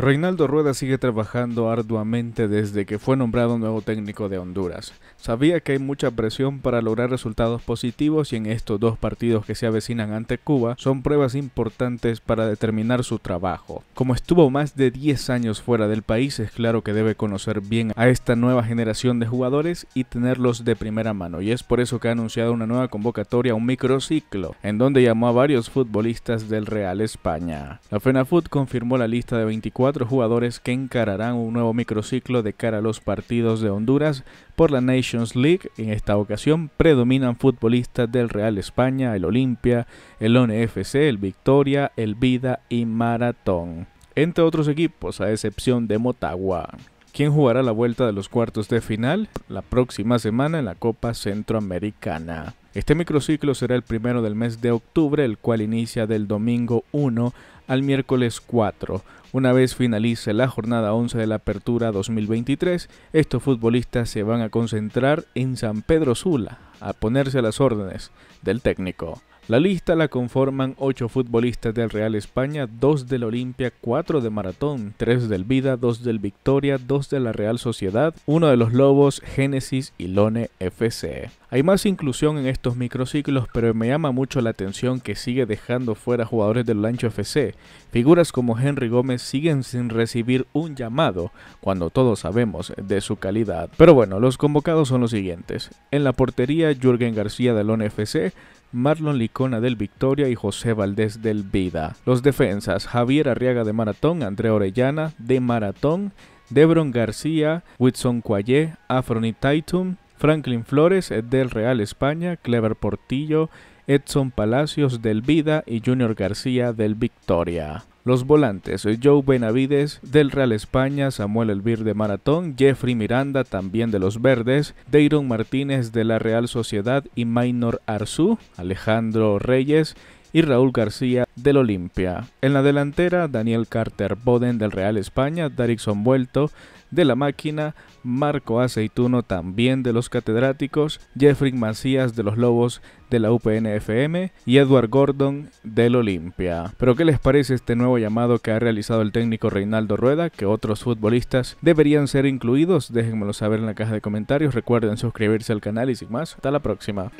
Reinaldo Rueda sigue trabajando arduamente desde que fue nombrado nuevo técnico de Honduras. Sabía que hay mucha presión para lograr resultados positivos y en estos dos partidos que se avecinan ante Cuba son pruebas importantes para determinar su trabajo. Como estuvo más de 10 años fuera del país, es claro que debe conocer bien a esta nueva generación de jugadores y tenerlos de primera mano. Y es por eso que ha anunciado una nueva convocatoria, un microciclo, en donde llamó a varios futbolistas del Real España. La FENAFUT confirmó la lista de 24 jugadores que encararán un nuevo microciclo de cara a los partidos de Honduras por la Nations League. En esta ocasión predominan futbolistas del Real España, el Olimpia, el ONFC, el Victoria, el Vida y Maratón, entre otros equipos a excepción de Motagua. ¿Quién jugará la vuelta de los cuartos de final la próxima semana en la Copa Centroamericana. Este microciclo será el primero del mes de octubre, el cual inicia del domingo 1 al miércoles 4. Una vez finalice la jornada 11 de la Apertura 2023, estos futbolistas se van a concentrar en San Pedro Sula a ponerse a las órdenes del técnico. La lista la conforman 8 futbolistas del Real España, 2 del Olimpia, 4 de Maratón, 3 del Vida, 2 del Victoria, 2 de la Real Sociedad, 1 de los Lobos, Génesis y Lone FC. Hay más inclusión en estos microciclos, pero me llama mucho la atención que sigue dejando fuera jugadores del Lancho FC. Figuras como Henry Gómez siguen sin recibir un llamado, cuando todos sabemos de su calidad. Pero bueno, los convocados son los siguientes. En la portería, Jürgen García del Lone FC, Marlon Licona del Victoria y José Valdés del Vida. Los defensas Javier Arriaga de Maratón, Andrea Orellana de Maratón, Debron García, Whitson Afroni Taitum Franklin Flores del Real España, Clever Portillo, Edson Palacios del Vida y Junior García del Victoria. Los volantes Joe Benavides del Real España, Samuel Elvir de Maratón, Jeffrey Miranda también de los Verdes, Deiron Martínez de la Real Sociedad y Maynor Arzu, Alejandro Reyes y Raúl García del Olimpia. En la delantera, Daniel Carter Boden del Real España, Darixon Vuelto de la máquina, Marco Aceituno también de los catedráticos, Jeffrey Macías de los Lobos de la UPNFM y Edward Gordon del Olimpia. Pero ¿qué les parece este nuevo llamado que ha realizado el técnico Reinaldo Rueda? Que otros futbolistas deberían ser incluidos. Déjenmelo saber en la caja de comentarios. Recuerden suscribirse al canal y sin más. Hasta la próxima.